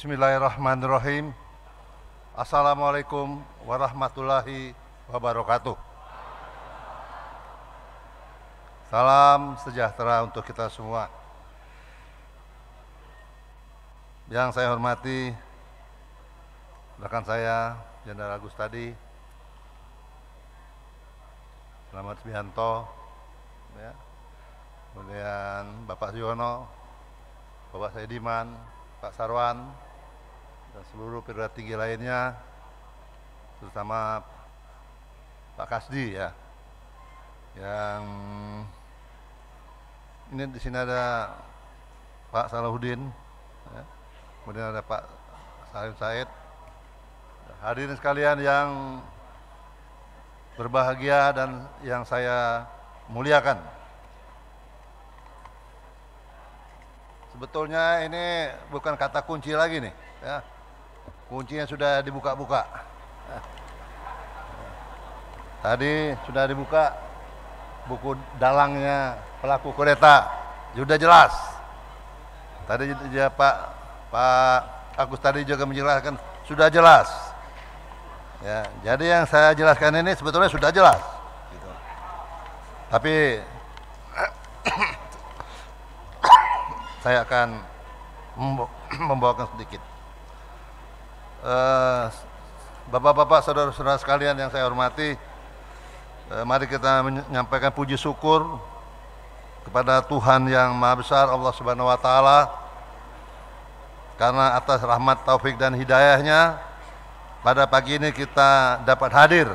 Bismillahirrahmanirrahim. Assalamualaikum warahmatullahi wabarakatuh. Salam sejahtera untuk kita semua. Yang saya hormati rekan saya Jenderal Agus tadi, Selamat Subianto, ya. kemudian Bapak Siono, Bapak Saidiman, Pak Sarwan, dan nah, seluruh perwira tinggi lainnya, terutama Pak Kasdi ya, yang ini di sini ada Pak Salahuddin, ya. kemudian ada Pak Salim Said, hadirin sekalian yang berbahagia dan yang saya muliakan. Sebetulnya ini bukan kata kunci lagi nih, ya. Kuncinya sudah dibuka-buka. Tadi sudah dibuka buku dalangnya pelaku kudeta. Sudah jelas. Tadi ya, Pak Pak Agus tadi juga menjelaskan sudah jelas. Ya, jadi yang saya jelaskan ini sebetulnya sudah jelas. Gitu. Tapi saya akan membawakan sedikit. Eh, bapak-bapak, saudara-saudara sekalian yang saya hormati, eh, mari kita menyampaikan puji syukur kepada Tuhan yang Maha Besar Allah Subhanahu wa taala karena atas rahmat taufik dan hidayahnya pada pagi ini kita dapat hadir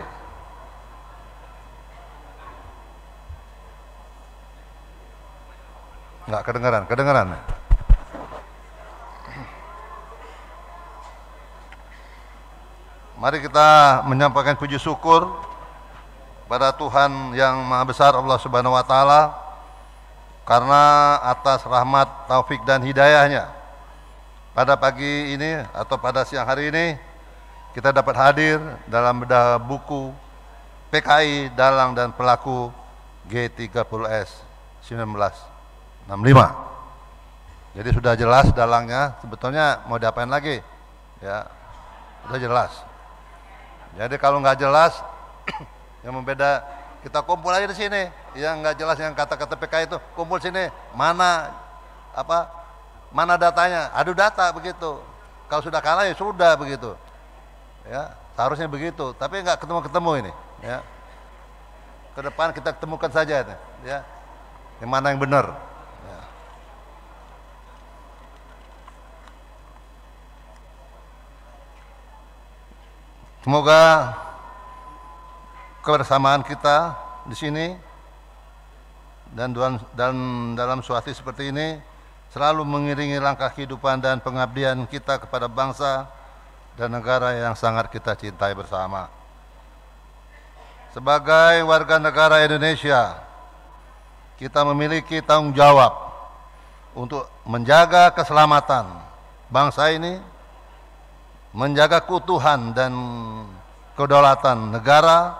Enggak kedengaran kedengaran Mari kita menyampaikan puji syukur pada Tuhan yang Maha Besar Allah Subhanahu wa taala karena atas rahmat, taufik dan hidayahnya pada pagi ini atau pada siang hari ini kita dapat hadir dalam bedah buku PKI Dalang dan Pelaku G30S 1965. Jadi sudah jelas dalangnya, sebetulnya mau diapain lagi? Ya, sudah jelas. Jadi kalau nggak jelas yang membeda kita kumpul aja di sini. Yang nggak jelas yang kata-kata PK itu kumpul sini. Mana apa? Mana datanya? Adu data begitu. Kalau sudah kalah ya sudah begitu. Ya, seharusnya begitu. Tapi nggak ketemu-ketemu ini. Ya. Ke depan kita temukan saja ini. Ya. Yang mana yang benar. Semoga kebersamaan kita di sini dan dalam, dan dalam suasi seperti ini selalu mengiringi langkah kehidupan dan pengabdian kita kepada bangsa dan negara yang sangat kita cintai bersama. Sebagai warga negara Indonesia, kita memiliki tanggung jawab untuk menjaga keselamatan bangsa ini menjaga keutuhan dan kedaulatan negara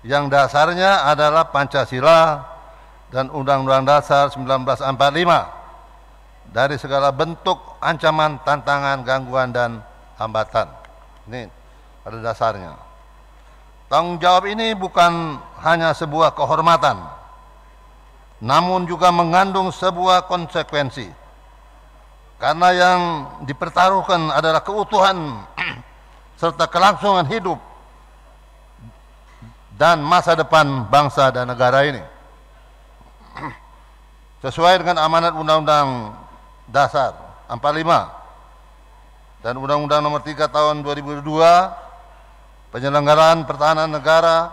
yang dasarnya adalah Pancasila dan Undang-Undang Dasar 1945 dari segala bentuk ancaman, tantangan, gangguan dan hambatan. Ini pada dasarnya. Tanggung jawab ini bukan hanya sebuah kehormatan, namun juga mengandung sebuah konsekuensi karena yang dipertaruhkan adalah keutuhan serta kelangsungan hidup dan masa depan bangsa dan negara ini. Sesuai dengan amanat Undang-Undang Dasar 45 dan Undang-Undang Nomor 3 Tahun 2002, penyelenggaraan pertahanan negara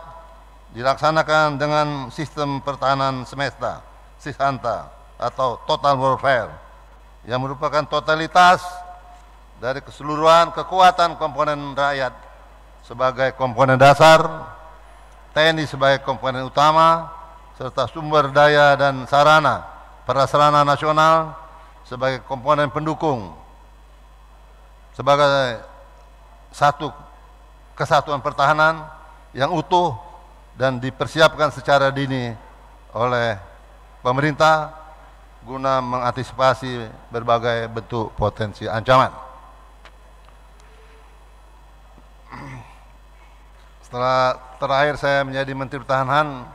dilaksanakan dengan sistem pertahanan semesta, sisanta atau total warfare yang merupakan totalitas dari keseluruhan kekuatan komponen rakyat sebagai komponen dasar, TNI sebagai komponen utama, serta sumber daya dan sarana prasarana nasional sebagai komponen pendukung sebagai satu kesatuan pertahanan yang utuh dan dipersiapkan secara dini oleh pemerintah guna mengantisipasi berbagai bentuk potensi ancaman. Setelah terakhir saya menjadi Menteri Pertahanan,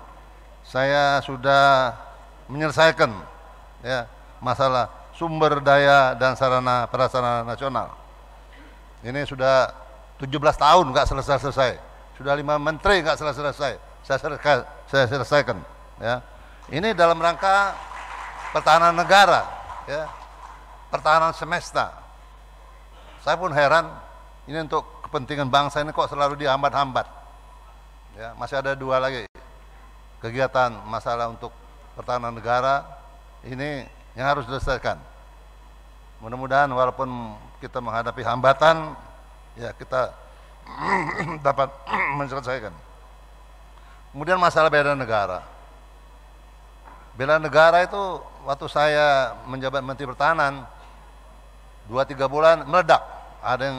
saya sudah menyelesaikan ya masalah sumber daya dan sarana prasarana nasional. Ini sudah 17 tahun nggak selesai-selesai. Sudah lima menteri nggak selesai-selesai. Saya, saya selesaikan. Ya. Ini dalam rangka pertahanan negara, ya, pertahanan semesta. Saya pun heran, ini untuk kepentingan bangsa ini kok selalu dihambat-hambat. Ya, masih ada dua lagi kegiatan masalah untuk pertahanan negara ini yang harus diselesaikan. Mudah-mudahan walaupun kita menghadapi hambatan, ya kita dapat menyelesaikan. Kemudian masalah beda negara. Bela negara itu waktu saya menjabat Menteri Pertahanan dua tiga bulan meledak. Ada yang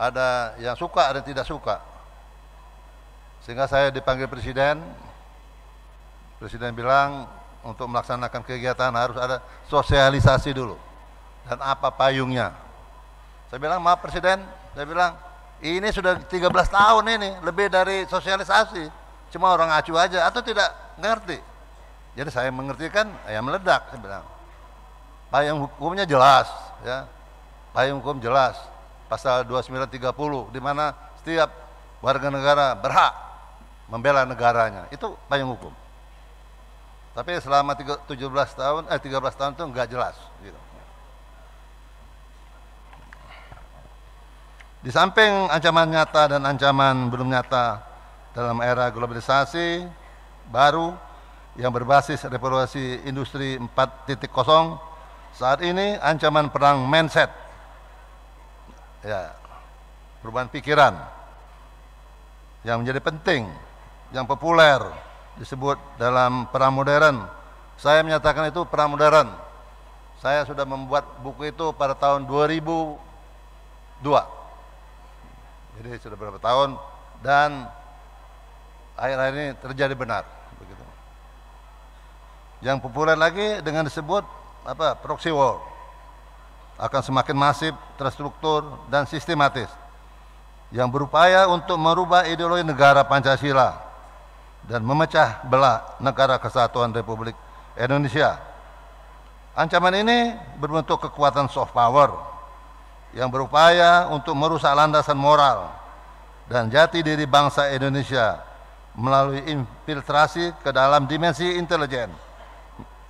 ada yang suka, ada yang tidak suka. Sehingga saya dipanggil Presiden. Presiden bilang untuk melaksanakan kegiatan harus ada sosialisasi dulu. Dan apa payungnya? Saya bilang maaf Presiden, saya bilang ini sudah 13 tahun ini lebih dari sosialisasi. Cuma orang acu aja atau tidak ngerti jadi saya mengerti kan ayam meledak saya bilang payung hukumnya jelas ya payung hukum jelas pasal 2930 di mana setiap warga negara berhak membela negaranya itu payung hukum tapi selama 17 tahun eh 13 tahun itu enggak jelas gitu. Di samping ancaman nyata dan ancaman belum nyata dalam era globalisasi baru yang berbasis revolusi industri 4.0 saat ini ancaman perang mindset ya perubahan pikiran yang menjadi penting yang populer disebut dalam perang modern saya menyatakan itu perang modern saya sudah membuat buku itu pada tahun 2002 jadi sudah berapa tahun dan akhir-akhir ini terjadi benar yang populer lagi dengan disebut apa proxy war akan semakin masif, terstruktur dan sistematis yang berupaya untuk merubah ideologi negara Pancasila dan memecah belah negara kesatuan Republik Indonesia. Ancaman ini berbentuk kekuatan soft power yang berupaya untuk merusak landasan moral dan jati diri bangsa Indonesia melalui infiltrasi ke dalam dimensi intelijen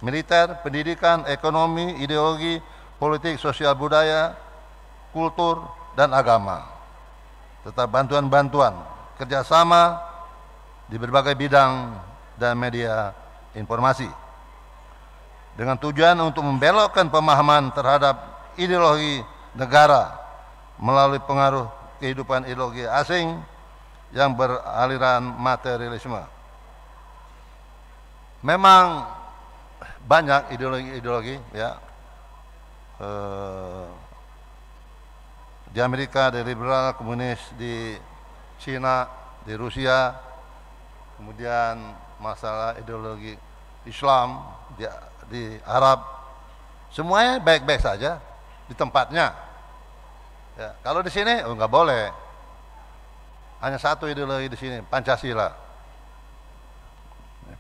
militer, pendidikan, ekonomi, ideologi, politik, sosial budaya, kultur, dan agama. Tetap bantuan-bantuan, kerjasama di berbagai bidang dan media informasi. Dengan tujuan untuk membelokkan pemahaman terhadap ideologi negara melalui pengaruh kehidupan ideologi asing yang beraliran materialisme. Memang banyak ideologi-ideologi ya eh, di Amerika di liberal komunis di Cina di Rusia kemudian masalah ideologi Islam di, di Arab semuanya baik-baik saja di tempatnya ya, kalau di sini oh, nggak boleh hanya satu ideologi di sini Pancasila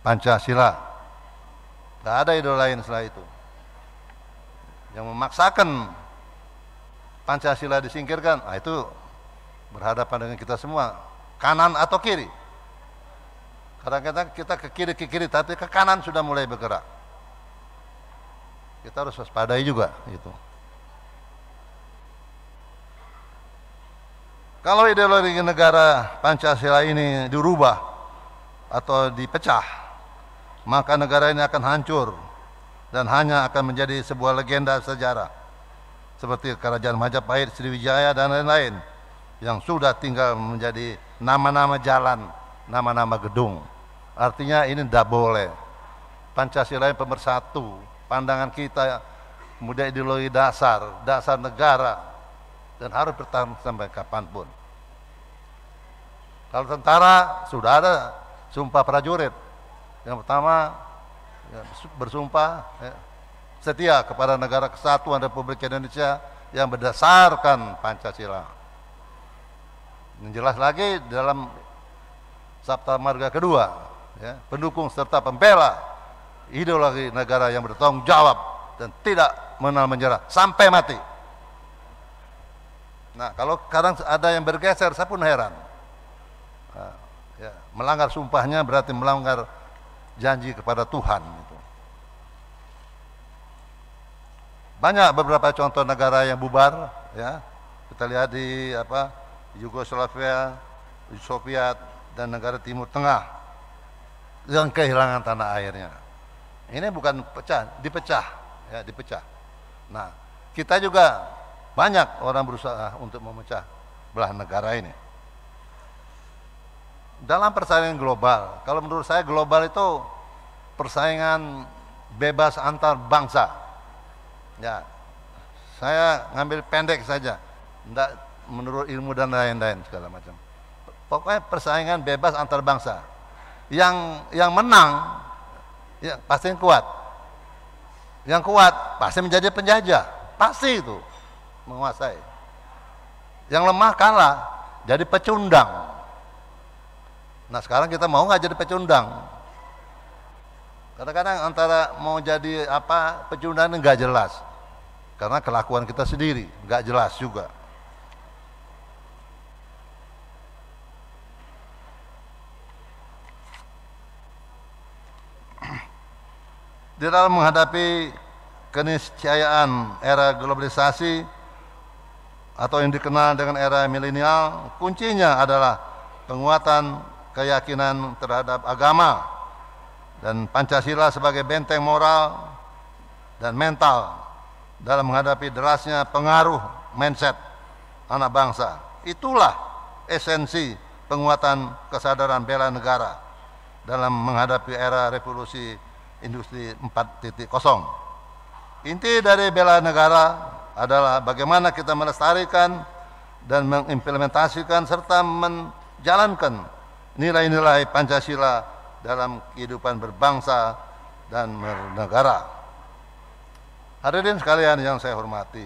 Pancasila tidak ada idola lain setelah itu. Yang memaksakan Pancasila disingkirkan, nah itu berhadapan dengan kita semua, kanan atau kiri. Kadang-kadang kita ke kiri ke kiri, tapi ke kanan sudah mulai bergerak. Kita harus waspadai juga itu. Kalau ideologi negara Pancasila ini dirubah atau dipecah, maka negara ini akan hancur dan hanya akan menjadi sebuah legenda sejarah seperti kerajaan Majapahit, Sriwijaya dan lain-lain yang sudah tinggal menjadi nama-nama jalan, nama-nama gedung. Artinya ini tidak boleh. Pancasila yang pemersatu, pandangan kita kemudian ideologi dasar, dasar negara dan harus bertahan sampai kapanpun. Kalau tentara sudah ada sumpah prajurit, yang pertama ya, bersumpah ya, setia kepada negara kesatuan Republik Indonesia yang berdasarkan Pancasila. Yang lagi dalam Sabta Marga kedua, ya, pendukung serta pembela ideologi negara yang bertanggung jawab dan tidak mengenal menyerah sampai mati. Nah, kalau kadang ada yang bergeser, saya pun heran. Nah, ya, melanggar sumpahnya berarti melanggar janji kepada Tuhan. Banyak beberapa contoh negara yang bubar, ya. Kita lihat di apa Yugoslavia, Soviet dan negara Timur Tengah yang kehilangan tanah airnya. Ini bukan pecah, dipecah, ya dipecah. Nah, kita juga banyak orang berusaha untuk memecah belah negara ini dalam persaingan global, kalau menurut saya global itu persaingan bebas antar bangsa. Ya, saya ngambil pendek saja, tidak menurut ilmu dan lain-lain segala macam. Pokoknya persaingan bebas antar bangsa. Yang yang menang ya pasti yang kuat. Yang kuat pasti menjadi penjajah, pasti itu menguasai. Yang lemah kalah jadi pecundang. Nah sekarang kita mau nggak jadi pecundang? Kadang-kadang antara mau jadi apa pecundang nggak jelas, karena kelakuan kita sendiri nggak jelas juga. Di dalam menghadapi keniscayaan era globalisasi atau yang dikenal dengan era milenial, kuncinya adalah penguatan keyakinan terhadap agama dan Pancasila sebagai benteng moral dan mental dalam menghadapi derasnya pengaruh mindset anak bangsa. Itulah esensi penguatan kesadaran bela negara dalam menghadapi era revolusi industri 4.0. Inti dari bela negara adalah bagaimana kita melestarikan dan mengimplementasikan serta menjalankan nilai-nilai Pancasila dalam kehidupan berbangsa dan bernegara. Hadirin sekalian yang saya hormati.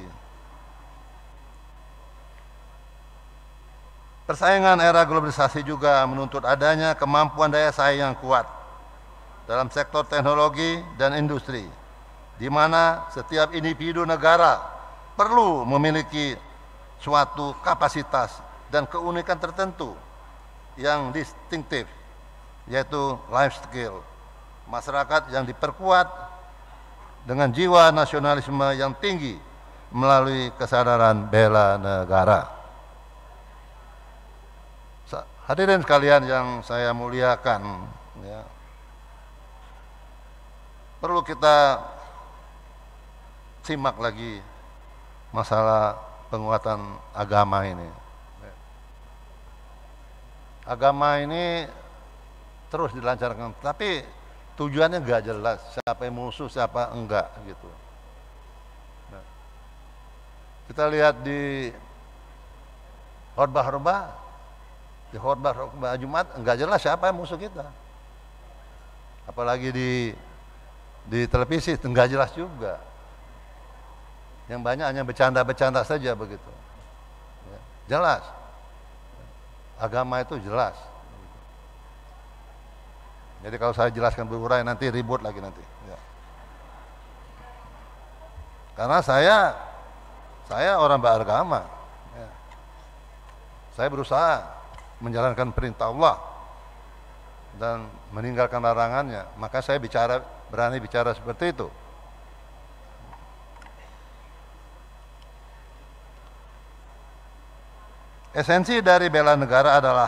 Persaingan era globalisasi juga menuntut adanya kemampuan daya saing yang kuat dalam sektor teknologi dan industri, di mana setiap individu negara perlu memiliki suatu kapasitas dan keunikan tertentu yang distintif yaitu life skill masyarakat yang diperkuat dengan jiwa nasionalisme yang tinggi melalui kesadaran bela negara hadirin sekalian yang saya muliakan ya, perlu kita simak lagi masalah penguatan agama ini agama ini terus dilancarkan tapi tujuannya nggak jelas siapa yang musuh siapa enggak gitu nah, kita lihat di khotbah-khotbah di khotbah-khotbah Jumat enggak jelas siapa yang musuh kita apalagi di di televisi enggak jelas juga yang banyak hanya bercanda-bercanda saja begitu ya, jelas Agama itu jelas. Jadi kalau saya jelaskan berurai nanti ribut lagi nanti. Ya. Karena saya saya orang beragama. Ya. Saya berusaha menjalankan perintah Allah dan meninggalkan larangannya. Maka saya bicara berani bicara seperti itu. Esensi dari bela negara adalah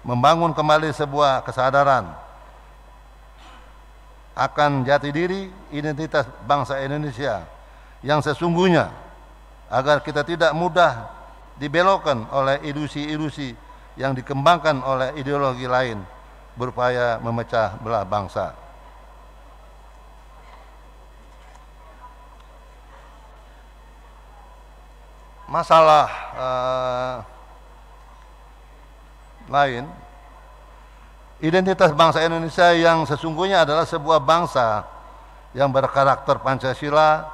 membangun kembali sebuah kesadaran akan jati diri identitas bangsa Indonesia yang sesungguhnya agar kita tidak mudah dibelokkan oleh ilusi-ilusi yang dikembangkan oleh ideologi lain berupaya memecah belah bangsa. Masalah uh, lain identitas bangsa Indonesia yang sesungguhnya adalah sebuah bangsa yang berkarakter Pancasila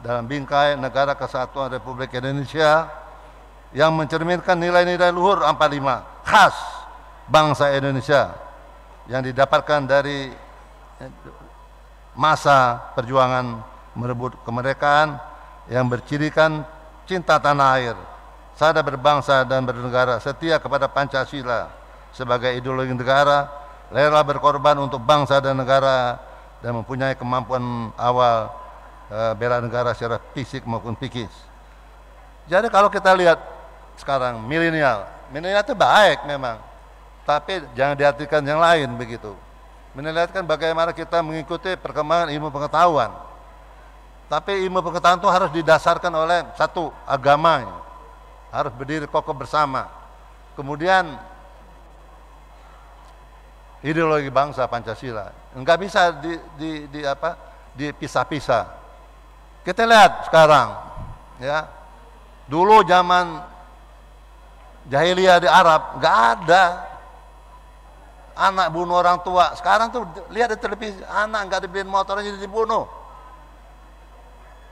dalam bingkai Negara Kesatuan Republik Indonesia yang mencerminkan nilai-nilai luhur 45 khas bangsa Indonesia yang didapatkan dari eh, masa perjuangan merebut kemerdekaan yang bercirikan cinta tanah air sadar berbangsa dan bernegara, setia kepada Pancasila sebagai ideologi negara, rela berkorban untuk bangsa dan negara dan mempunyai kemampuan awal e, bela negara secara fisik maupun psikis. Jadi kalau kita lihat sekarang milenial, milenial itu baik memang, tapi jangan diartikan yang lain begitu. Milenial kan bagaimana kita mengikuti perkembangan ilmu pengetahuan. Tapi ilmu pengetahuan itu harus didasarkan oleh satu agama harus berdiri kokoh bersama. Kemudian ideologi bangsa Pancasila nggak bisa di, di, di apa dipisah-pisah. Kita lihat sekarang ya dulu zaman jahiliyah di Arab nggak ada anak bunuh orang tua. Sekarang tuh lihat di televisi anak nggak dibeliin motornya jadi dibunuh.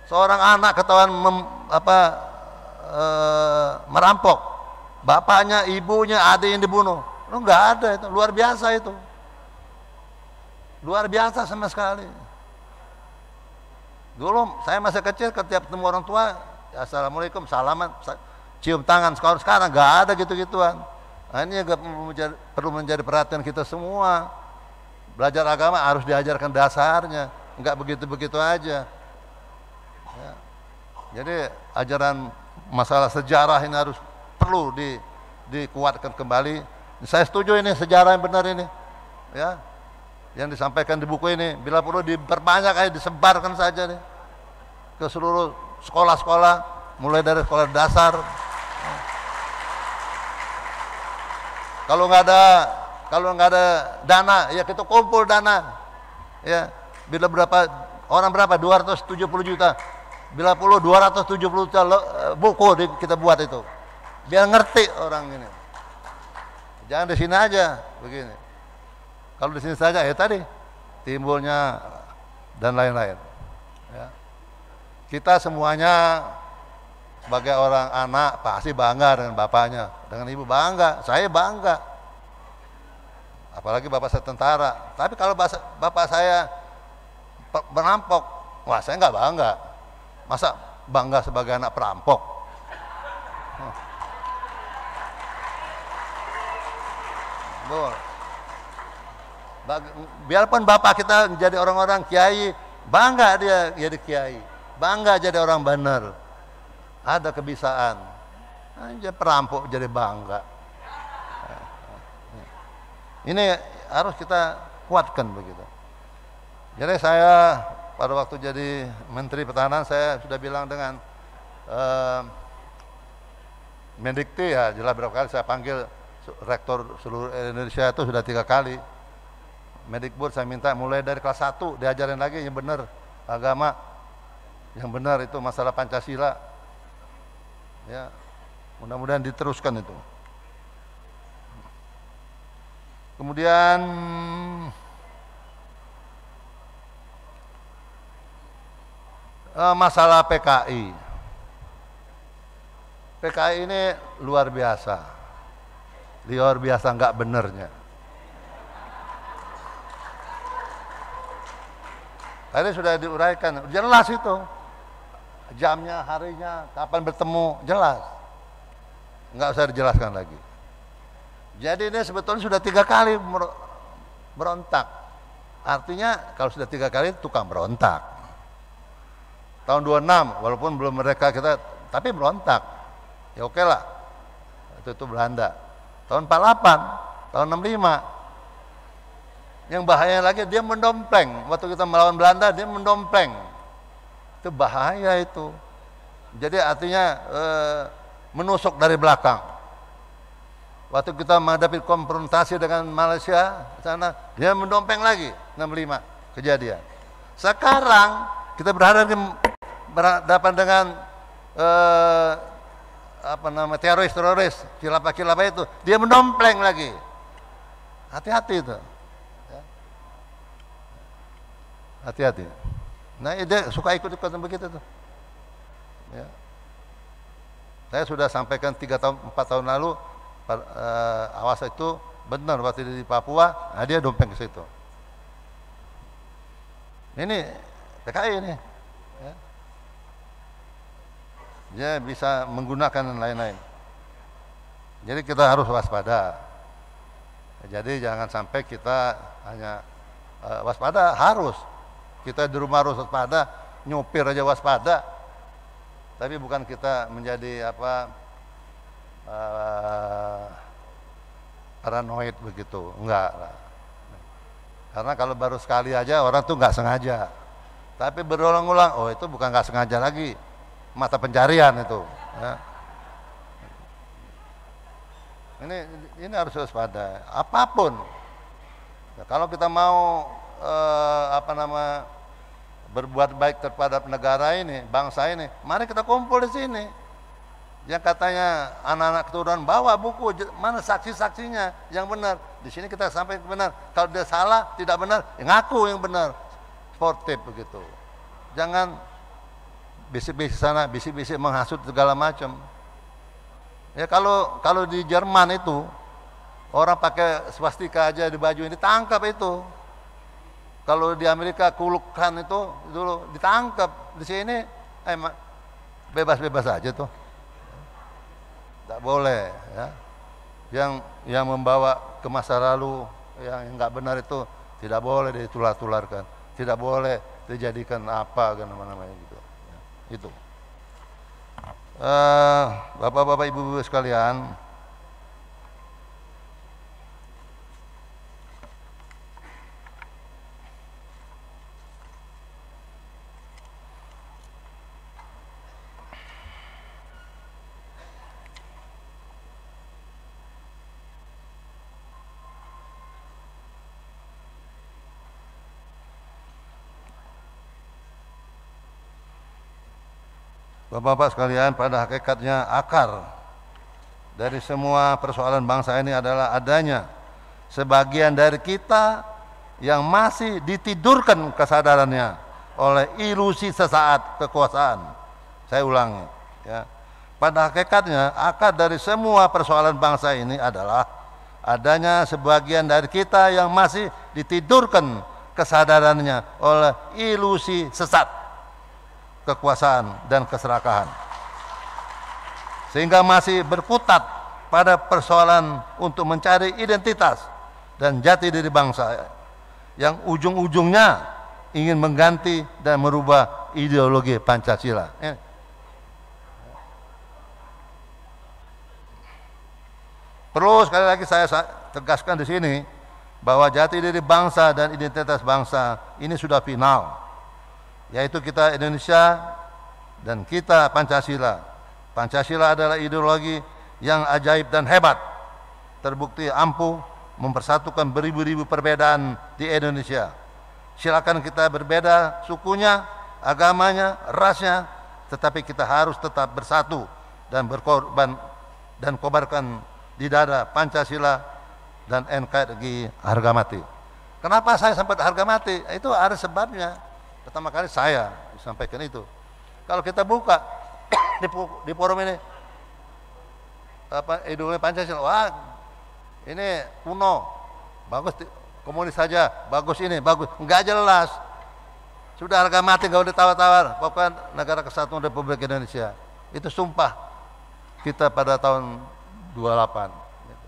Seorang anak ketahuan mem, apa Eh, merampok. Bapaknya, ibunya ada yang dibunuh. Lu nggak ada itu, luar biasa itu. Luar biasa sama sekali. Dulu saya masih kecil setiap ketemu orang tua, assalamualaikum, salaman, cium tangan. Sekarang sekarang nggak ada gitu-gituan. Nah, ini perlu menjadi perhatian kita semua. Belajar agama harus diajarkan dasarnya, nggak begitu-begitu aja. Ya. Jadi ajaran masalah sejarah ini harus perlu di, dikuatkan kembali. Saya setuju ini sejarah yang benar ini, ya, yang disampaikan di buku ini. Bila perlu diperbanyak aja, disebarkan saja nih ke seluruh sekolah-sekolah, mulai dari sekolah dasar. Kalau nggak ada kalau nggak ada dana, ya kita kumpul dana. Ya, bila berapa orang berapa 270 juta Bila dua ratus tujuh 270 eh, buku kita buat itu. Biar ngerti orang ini. Jangan di sini aja begini. Kalau di sini saja ya tadi timbulnya dan lain-lain. Ya. Kita semuanya sebagai orang anak pasti bangga dengan bapaknya, dengan ibu bangga, saya bangga. Apalagi bapak saya tentara. Tapi kalau bapak saya merampok, wah saya nggak bangga Masa bangga sebagai anak perampok? Biarpun bapak kita jadi orang-orang kiai, bangga dia jadi kiai, bangga jadi orang benar. Ada kebisaan. Aja perampok jadi bangga. Ini harus kita kuatkan begitu. Jadi saya pada waktu jadi Menteri Pertahanan saya sudah bilang dengan eh, Mendikti ya jelas berapa kali saya panggil rektor seluruh Indonesia itu sudah tiga kali Mendikbud saya minta mulai dari kelas 1 diajarin lagi yang benar agama yang benar itu masalah Pancasila ya mudah-mudahan diteruskan itu kemudian Eh, masalah PKI. PKI ini luar biasa. Luar biasa nggak benernya. Tadi sudah diuraikan, jelas itu. Jamnya, harinya, kapan bertemu, jelas. Nggak usah dijelaskan lagi. Jadi ini sebetulnya sudah tiga kali berontak. Artinya kalau sudah tiga kali tukang berontak tahun 26 walaupun belum mereka kita tapi berontak ya oke lah itu itu Belanda tahun 48 tahun 65 yang bahaya lagi dia mendompleng waktu kita melawan Belanda dia mendompleng itu bahaya itu jadi artinya e, menusuk dari belakang waktu kita menghadapi konfrontasi dengan Malaysia sana dia mendompleng lagi 65 kejadian sekarang kita berhadapan berhadapan dengan eh, apa nama teroris-teroris, kilapa-kilapa itu, dia menompleng lagi. Hati-hati itu. Ya. Hati-hati. Nah, dia suka ikut-ikutan begitu tuh. Ya. Saya sudah sampaikan tiga tahun, empat tahun lalu, per, eh, awas itu benar waktu di Papua, nah dia dompleng ke situ. Ini PKI ini dia bisa menggunakan lain-lain. Jadi kita harus waspada. Jadi jangan sampai kita hanya uh, waspada harus. Kita di rumah harus waspada, Nyopir aja waspada. Tapi bukan kita menjadi apa uh, paranoid begitu, enggak. Karena kalau baru sekali aja orang tuh nggak sengaja. Tapi berulang-ulang, oh itu bukan nggak sengaja lagi, mata pencarian itu. Ya. Ini ini harus waspada. Apapun, ya, kalau kita mau eh, apa nama berbuat baik terhadap negara ini, bangsa ini, mari kita kumpul di sini. Yang katanya anak-anak keturunan bawa buku, mana saksi-saksinya yang benar. Di sini kita sampai benar. Kalau dia salah, tidak benar, ya ngaku yang benar. Sportif begitu. Jangan bisik-bisik sana, bisik-bisik menghasut segala macam. Ya kalau kalau di Jerman itu orang pakai swastika aja di baju ini tangkap itu. Kalau di Amerika kulukan itu dulu ditangkap di sini eh, bebas-bebas aja tuh. Tak boleh ya. Yang yang membawa ke masa lalu yang nggak benar itu tidak boleh ditular-tularkan, tidak boleh dijadikan apa kan namanya gitu itu. Eh, bapak-bapak, ibu-ibu sekalian, Bapak-bapak sekalian, pada hakikatnya akar dari semua persoalan bangsa ini adalah adanya sebagian dari kita yang masih ditidurkan kesadarannya oleh ilusi sesaat kekuasaan. Saya ulangi, ya. Pada hakikatnya, akar dari semua persoalan bangsa ini adalah adanya sebagian dari kita yang masih ditidurkan kesadarannya oleh ilusi sesat kekuasaan dan keserakahan. Sehingga masih berkutat pada persoalan untuk mencari identitas dan jati diri bangsa yang ujung-ujungnya ingin mengganti dan merubah ideologi Pancasila. Ya. Perlu sekali lagi saya tegaskan di sini bahwa jati diri bangsa dan identitas bangsa ini sudah final yaitu kita Indonesia dan kita Pancasila. Pancasila adalah ideologi yang ajaib dan hebat, terbukti ampuh mempersatukan beribu-ribu perbedaan di Indonesia. Silakan kita berbeda sukunya, agamanya, rasnya, tetapi kita harus tetap bersatu dan berkorban dan kobarkan di dada Pancasila dan NKRI harga mati. Kenapa saya sempat harga mati? Itu ada sebabnya. Pertama kali saya disampaikan itu. Kalau kita buka di, di forum ini apa ideologi Pancasila, wah ini kuno, bagus komunis saja, bagus ini, bagus, enggak jelas. Sudah harga mati enggak udah tawar-tawar. Pokoknya negara kesatuan Republik Indonesia itu sumpah kita pada tahun 28. Gitu.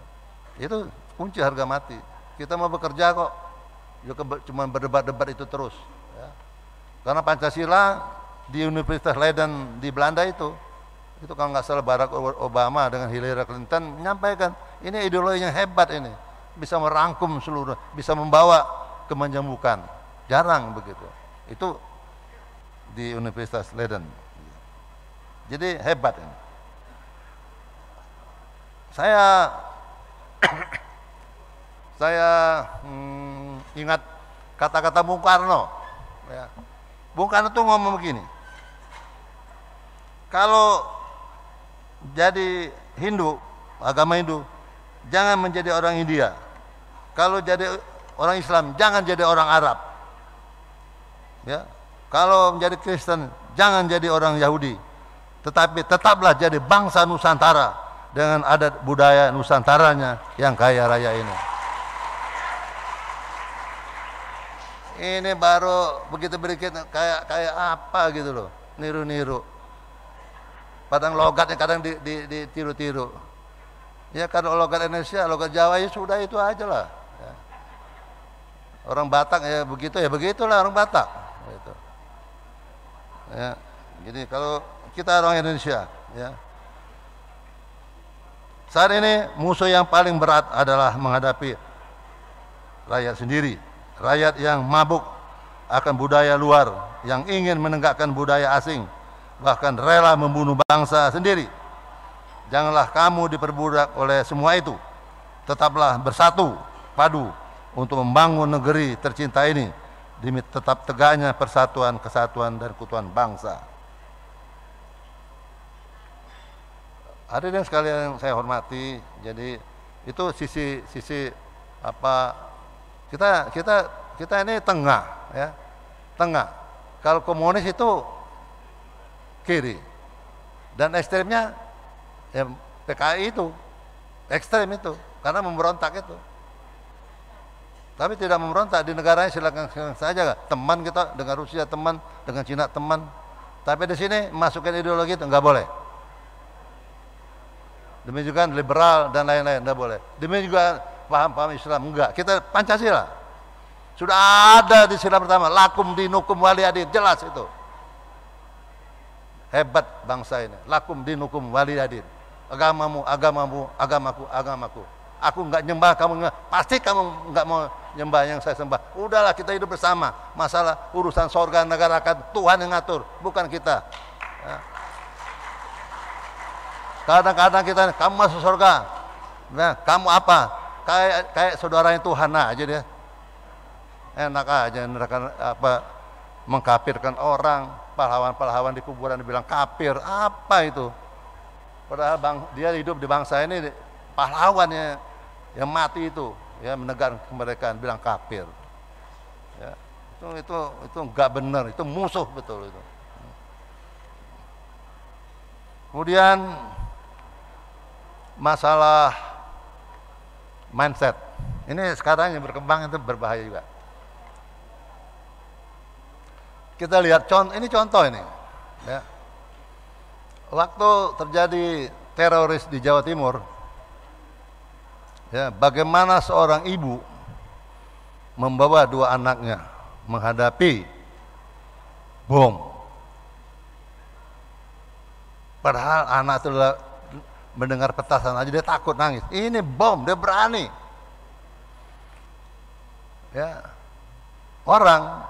Itu kunci harga mati. Kita mau bekerja kok, ya, cuma berdebat-debat itu terus. Karena Pancasila di Universitas Leiden di Belanda itu, itu kalau nggak salah Barack Obama dengan Hillary Clinton menyampaikan, ini ideologi yang hebat ini, bisa merangkum seluruh, bisa membawa kemenjemukan. Jarang begitu. Itu di Universitas Leiden. Jadi hebat ini. Saya saya hmm, ingat kata-kata Bung Karno ya, Bung Karno tuh ngomong begini. Kalau jadi Hindu, agama Hindu, jangan menjadi orang India. Kalau jadi orang Islam, jangan jadi orang Arab. Ya. Kalau menjadi Kristen, jangan jadi orang Yahudi. Tetapi tetaplah jadi bangsa Nusantara dengan adat budaya Nusantaranya yang kaya raya ini. ini baru begitu begitu kayak kayak apa gitu loh niru-niru kadang logatnya kadang ditiru-tiru ya kalau logat Indonesia logat Jawa ya sudah itu aja lah ya. orang Batak ya begitu ya begitulah orang Batak gitu. ya jadi kalau kita orang Indonesia ya saat ini musuh yang paling berat adalah menghadapi rakyat sendiri rakyat yang mabuk akan budaya luar yang ingin menegakkan budaya asing bahkan rela membunuh bangsa sendiri janganlah kamu diperbudak oleh semua itu tetaplah bersatu padu untuk membangun negeri tercinta ini demi tetap tegaknya persatuan, kesatuan dan kutuan bangsa. Ada yang sekalian saya hormati, jadi itu sisi sisi apa kita kita kita ini tengah ya. Tengah. Kalau komunis itu kiri. Dan ekstremnya ya PKI itu ekstrem itu karena memberontak itu. Tapi tidak memberontak di negaranya silakan saja teman kita dengan Rusia teman dengan Cina teman. Tapi di sini masukin ideologi itu nggak boleh. Demi juga liberal dan lain-lain nggak boleh. Demi juga paham-paham Islam enggak kita Pancasila sudah ada di sila pertama lakum dinukum waliyadin jelas itu hebat bangsa ini lakum dinukum waliyadin agamamu agamamu agamaku agamaku aku enggak nyembah kamu enggak pasti kamu enggak mau nyembah yang saya sembah udahlah kita hidup bersama masalah urusan sorga negara akan Tuhan yang ngatur bukan kita ya. kadang-kadang kita kamu masuk surga nah kamu apa kayak kayak saudaranya Tuhan aja dia enak aja neraka apa mengkapirkan orang pahlawan-pahlawan di kuburan dibilang kapir apa itu padahal bang, dia hidup di bangsa ini pahlawannya yang mati itu ya menegakkan kemerdekaan bilang kapir ya itu itu itu nggak benar itu musuh betul itu kemudian masalah mindset. Ini sekarang yang berkembang itu berbahaya juga. Kita lihat contoh, ini contoh ini. Ya. Waktu terjadi teroris di Jawa Timur, ya, bagaimana seorang ibu membawa dua anaknya menghadapi bom. Padahal anak itu mendengar petasan aja dia takut nangis. Ini bom, dia berani. Ya. Orang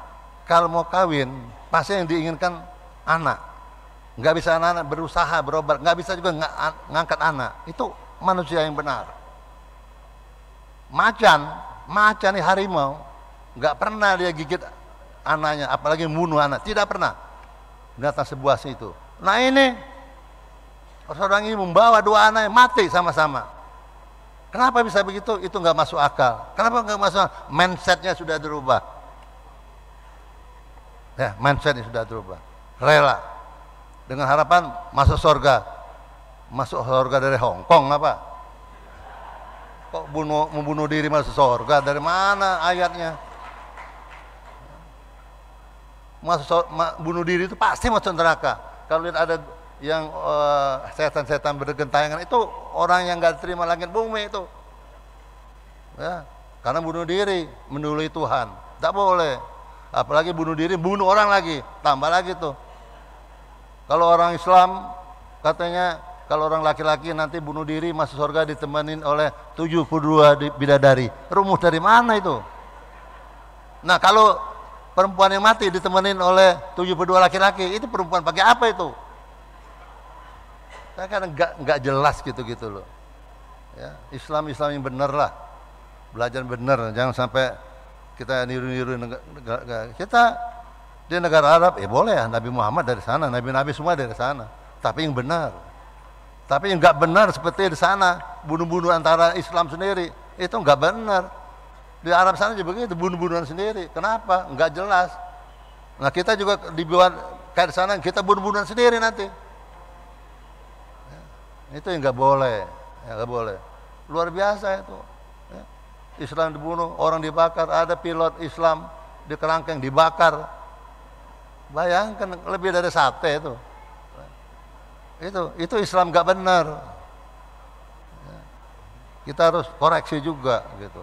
kalau mau kawin pasti yang diinginkan anak. Nggak bisa anak-anak berusaha berobat, nggak bisa juga ng ngangkat anak. Itu manusia yang benar. Macan, macan nih harimau, nggak pernah dia gigit anaknya, apalagi bunuh anak, tidak pernah. Di atas sebuah situ. Nah ini Seorang ini membawa dua anaknya mati sama-sama. Kenapa bisa begitu? Itu nggak masuk akal. Kenapa nggak masuk akal? Mindsetnya sudah berubah. Ya, mindsetnya sudah berubah. Rela. Dengan harapan masuk surga. Masuk surga dari Hong Kong apa? Kok bunuh, membunuh diri masuk surga? Dari mana ayatnya? Masuk, bunuh diri itu pasti masuk neraka. Kalau lihat ada yang uh, setan-setan bergentayangan itu orang yang nggak terima langit bumi itu ya karena bunuh diri mendului Tuhan tidak boleh apalagi bunuh diri bunuh orang lagi tambah lagi tuh kalau orang Islam katanya kalau orang laki-laki nanti bunuh diri masuk surga ditemenin oleh 72 bidadari rumus dari mana itu nah kalau perempuan yang mati ditemenin oleh 72 laki-laki itu perempuan pakai apa itu Kan kadang nggak jelas gitu-gitu loh. Ya, Islam Islam yang benar lah. Belajar benar, jangan sampai kita niru-niru kita di negara Arab ya boleh ya Nabi Muhammad dari sana, nabi-nabi semua dari sana. Tapi yang benar. Tapi yang nggak benar seperti di sana bunuh-bunuh antara Islam sendiri itu nggak benar. Di Arab sana juga begitu bunuh-bunuhan sendiri. Kenapa? Nggak jelas. Nah kita juga dibuat kayak di sana kita bunuh-bunuhan sendiri nanti. Itu yang nggak boleh, ya, nggak boleh. Luar biasa itu. Ya. Islam dibunuh, orang dibakar, ada pilot Islam di kerangkeng dibakar. Bayangkan lebih dari sate itu. Itu itu Islam nggak benar. Ya. Kita harus koreksi juga gitu.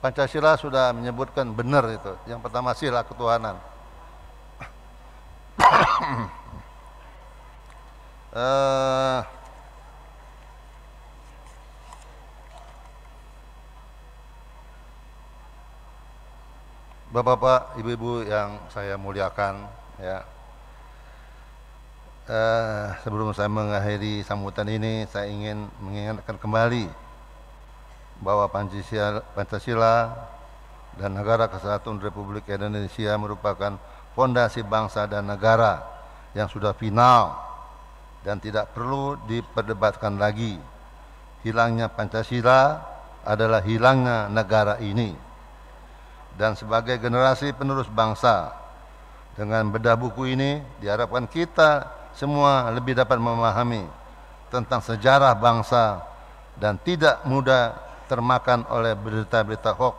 Pancasila sudah menyebutkan benar itu. Yang pertama sila ketuhanan. Eh, Bapak-bapak, ibu-ibu yang saya muliakan, ya. Uh, sebelum saya mengakhiri sambutan ini, saya ingin mengingatkan kembali bahwa Pancasila dan Negara Kesatuan Republik Indonesia merupakan fondasi bangsa dan negara yang sudah final dan tidak perlu diperdebatkan lagi. Hilangnya Pancasila adalah hilangnya negara ini. Dan sebagai generasi penerus bangsa, dengan bedah buku ini diharapkan kita semua lebih dapat memahami tentang sejarah bangsa dan tidak mudah termakan oleh berita-berita hoax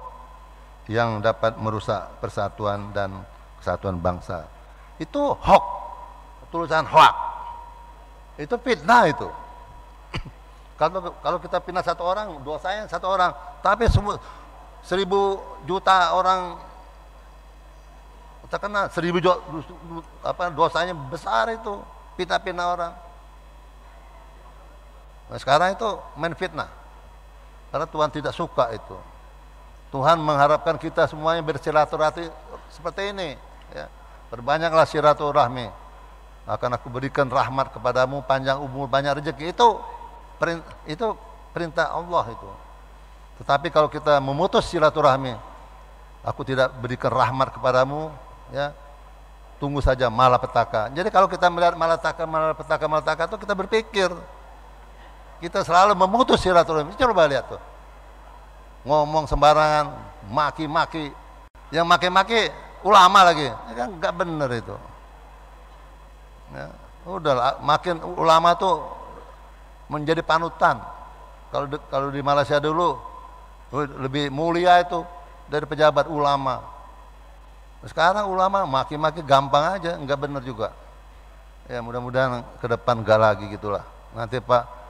yang dapat merusak persatuan dan kesatuan bangsa. Itu hoax, tulisan hoax itu fitnah itu. kalau kalau kita fitnah satu orang, dosanya satu orang, tapi semua seribu juta orang terkena seribu juta, apa dosanya besar itu fitnah-fitnah orang. Nah, sekarang itu main fitnah. Karena Tuhan tidak suka itu. Tuhan mengharapkan kita semuanya bersilaturahmi seperti ini. Ya. Perbanyaklah silaturahmi akan aku berikan rahmat kepadamu panjang umur banyak rezeki itu itu perintah Allah itu tetapi kalau kita memutus silaturahmi aku tidak berikan rahmat kepadamu ya tunggu saja malapetaka jadi kalau kita melihat malapetaka malapetaka malapetaka itu kita berpikir kita selalu memutus silaturahmi coba lihat tuh ngomong sembarangan maki-maki yang maki-maki ulama lagi ya kan nggak benar itu Ya. Udah makin ulama tuh menjadi panutan. Kalau di, kalau di Malaysia dulu lebih mulia itu dari pejabat ulama. Sekarang ulama makin-makin gampang aja, nggak benar juga. Ya mudah-mudahan ke depan nggak lagi gitulah. Nanti Pak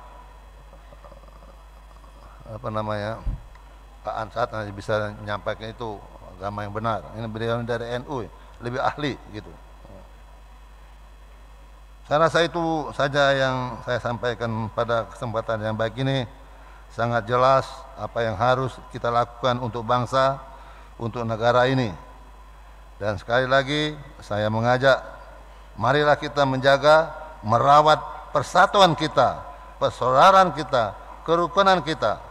apa namanya Pak Ansat nanti bisa menyampaikan itu agama yang benar. Ini beliau dari NU lebih ahli gitu. Saya rasa itu saja yang saya sampaikan pada kesempatan yang baik ini. Sangat jelas apa yang harus kita lakukan untuk bangsa, untuk negara ini. Dan sekali lagi saya mengajak, marilah kita menjaga, merawat persatuan kita, persaudaraan kita, kerukunan kita,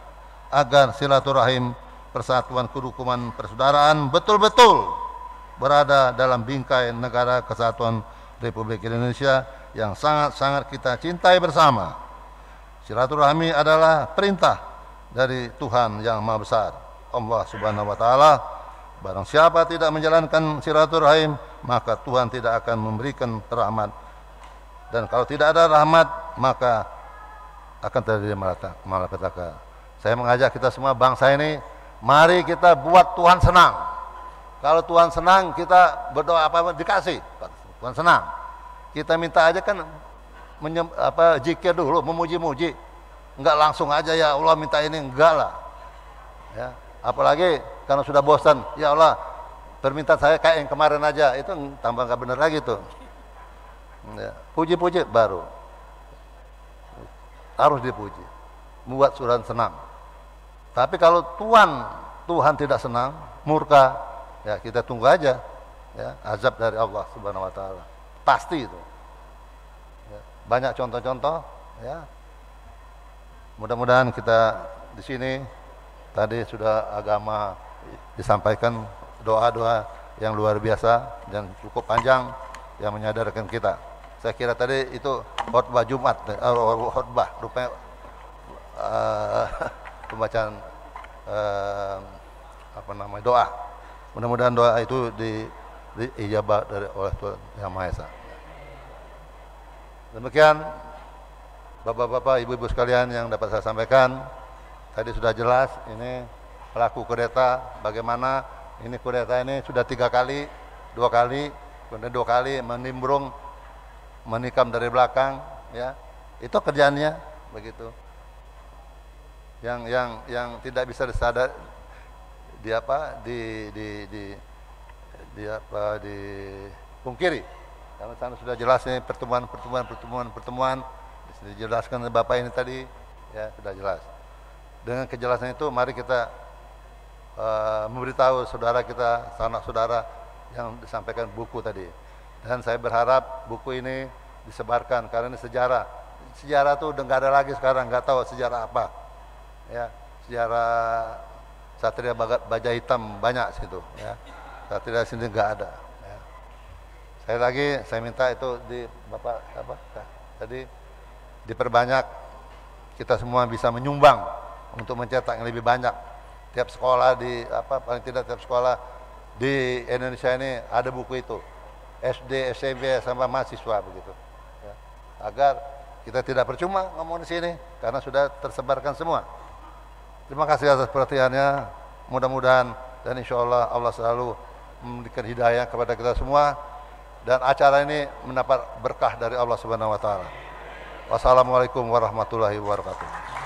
agar silaturahim persatuan kerukunan persaudaraan betul-betul berada dalam bingkai negara kesatuan Republik Indonesia yang sangat-sangat kita cintai bersama. Silaturahmi adalah perintah dari Tuhan yang Maha Besar, Allah Subhanahu wa taala. Barang siapa tidak menjalankan silaturahim, maka Tuhan tidak akan memberikan rahmat. Dan kalau tidak ada rahmat, maka akan terjadi malapetaka. Saya mengajak kita semua bangsa ini, mari kita buat Tuhan senang. Kalau Tuhan senang, kita berdoa apa, -apa dikasih. Tuhan senang. Kita minta aja kan menyem, apa jikir dulu, memuji-muji. Enggak langsung aja ya Allah minta ini enggak lah. Ya, apalagi karena sudah bosan, ya Allah permintaan saya kayak yang kemarin aja itu tambah nggak benar lagi tuh. Ya, puji-puji baru harus dipuji, membuat surat senang. Tapi kalau Tuhan Tuhan tidak senang, murka, ya kita tunggu aja ya azab dari Allah Subhanahu wa taala pasti itu ya, banyak contoh-contoh ya mudah-mudahan kita di sini tadi sudah agama disampaikan doa-doa yang luar biasa dan cukup panjang yang menyadarkan kita saya kira tadi itu khotbah Jumat uh, khotbah rupanya uh, pembacaan uh, apa namanya doa mudah-mudahan doa itu di diijabah dari oleh Tuhan Yang Maha Esa. Demikian Bapak-bapak, ibu-ibu sekalian yang dapat saya sampaikan, tadi sudah jelas ini pelaku kudeta bagaimana ini kudeta ini sudah tiga kali, dua kali, kemudian dua kali menimbrung, menikam dari belakang, ya itu kerjanya begitu. Yang yang yang tidak bisa disadar di apa di di, di di apa pungkiri karena sana sudah jelas ini pertemuan pertemuan pertemuan pertemuan dijelaskan oleh bapak ini tadi ya sudah jelas dengan kejelasan itu mari kita uh, memberitahu saudara kita sanak saudara yang disampaikan buku tadi dan saya berharap buku ini disebarkan karena ini sejarah sejarah tuh udah nggak ada lagi sekarang nggak tahu sejarah apa ya sejarah Satria Baja Hitam banyak situ ya saat tidak sini nggak ada. Ya. Saya lagi saya minta itu di bapak apa? tadi ya, Jadi diperbanyak kita semua bisa menyumbang untuk mencetak yang lebih banyak. Tiap sekolah di apa paling tidak tiap sekolah di Indonesia ini ada buku itu SD, SMP sama mahasiswa begitu. Ya. Agar kita tidak percuma ngomong di sini karena sudah tersebarkan semua. Terima kasih atas perhatiannya. Mudah-mudahan dan insya Allah Allah selalu memberikan hidayah kepada kita semua dan acara ini mendapat berkah dari Allah Subhanahu wa taala. Wassalamualaikum warahmatullahi wabarakatuh.